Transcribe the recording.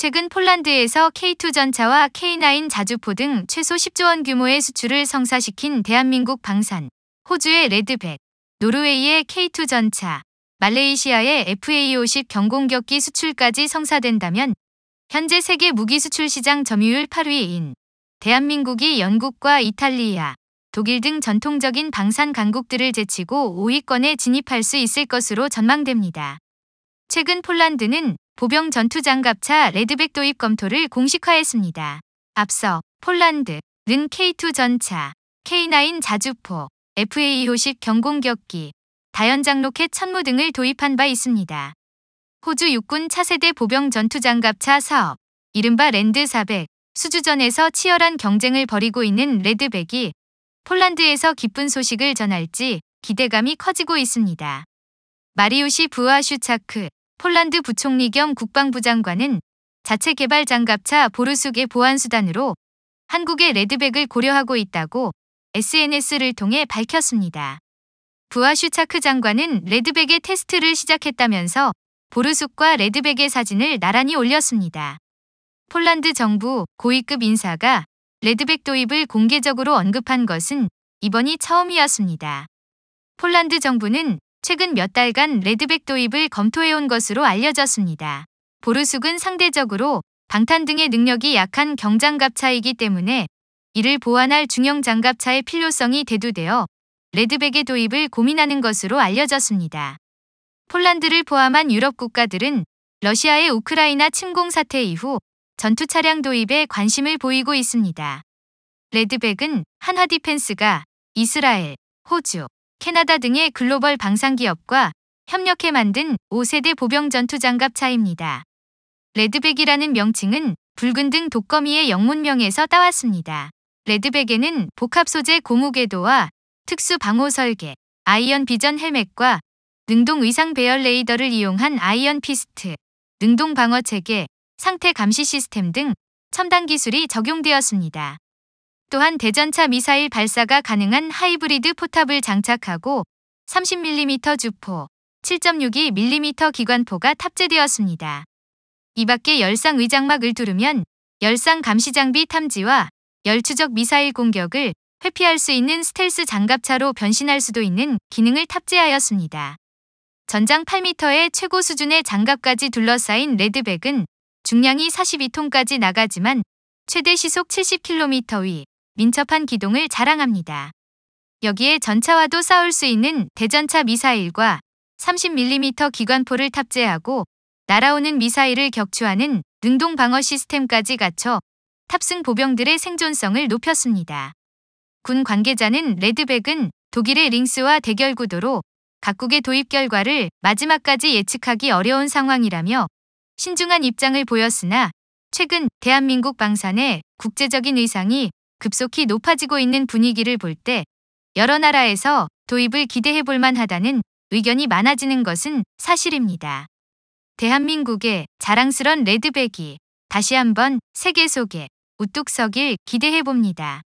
최근 폴란드에서 K2 전차와 K9 자주포 등 최소 10조 원 규모의 수출을 성사시킨 대한민국 방산, 호주의 레드백, 노르웨이의 K2 전차, 말레이시아의 FA50 경공격기 수출까지 성사된다면 현재 세계 무기 수출 시장 점유율 8위인 대한민국이 영국과 이탈리아, 독일 등 전통적인 방산 강국들을 제치고 5위권에 진입할 수 있을 것으로 전망됩니다. 최근 폴란드는 보병 전투 장갑차 레드백 도입 검토를 공식화했습니다. 앞서 폴란드는 K2 전차, K9 자주포, FA2식 경공격기, 다연장 로켓 천무 등을 도입한 바 있습니다. 호주 육군 차세대 보병 전투 장갑차 사업, 이른바 랜드 400, 수주전에서 치열한 경쟁을 벌이고 있는 레드백이 폴란드에서 기쁜 소식을 전할지 기대감이 커지고 있습니다. 마리우시 부아슈차크 폴란드 부총리 겸 국방부 장관은 자체 개발 장갑차 보르숙의 보안 수단으로 한국의 레드백을 고려하고 있다고 SNS를 통해 밝혔습니다. 부하슈차크 장관은 레드백의 테스트를 시작했다면서 보르숙과 레드백의 사진을 나란히 올렸습니다. 폴란드 정부 고위급 인사가 레드백 도입을 공개적으로 언급한 것은 이번이 처음이었습니다. 폴란드 정부는 최근 몇 달간 레드백 도입을 검토해온 것으로 알려졌습니다. 보르숙은 상대적으로 방탄 등의 능력이 약한 경장갑차이기 때문에 이를 보완할 중형 장갑차의 필요성이 대두되어 레드백의 도입을 고민하는 것으로 알려졌습니다. 폴란드를 포함한 유럽 국가들은 러시아의 우크라이나 침공 사태 이후 전투 차량 도입에 관심을 보이고 있습니다. 레드백은 한화 디펜스가 이스라엘, 호주, 캐나다 등의 글로벌 방산기업과 협력해 만든 5세대 보병 전투장갑 차입니다. 레드백이라는 명칭은 붉은 등 독거미의 영문명에서 따왔습니다. 레드백에는 복합 소재 고무 궤도와 특수 방호 설계, 아이언 비전 헬멧과 능동 의상 배열 레이더를 이용한 아이언 피스트, 능동 방어 체계, 상태 감시 시스템 등 첨단 기술이 적용되었습니다. 또한 대전차 미사일 발사가 가능한 하이브리드 포탑을 장착하고 30mm 주포, 7.62mm 기관포가 탑재되었습니다. 이밖에 열상 위장막을 두르면 열상 감시 장비 탐지와 열추적 미사일 공격을 회피할 수 있는 스텔스 장갑차로 변신할 수도 있는 기능을 탑재하였습니다. 전장 8m의 최고 수준의 장갑까지 둘러싸인 레드백은 중량이 42톤까지 나가지만 최대 시속 70km 위, 민첩한 기동을 자랑합니다. 여기에 전차와도 싸울 수 있는 대전차 미사일과 30mm 기관포를 탑재하고 날아오는 미사일을 격추하는 능동 방어 시스템까지 갖춰 탑승 보병들의 생존성을 높였습니다. 군 관계자는 레드백은 독일의 링스와 대결 구도로 각국의 도입 결과를 마지막까지 예측하기 어려운 상황이라며 신중한 입장을 보였으나 최근 대한민국 방산에 국제적인 의상이 급속히 높아지고 있는 분위기를 볼 때 여러 나라에서 도입을 기대해 볼 만하다는 의견이 많아지는 것은 사실입니다. 대한민국의 자랑스런 레드백이 다시 한번 세계 속에 우뚝 서길 기대해 봅니다.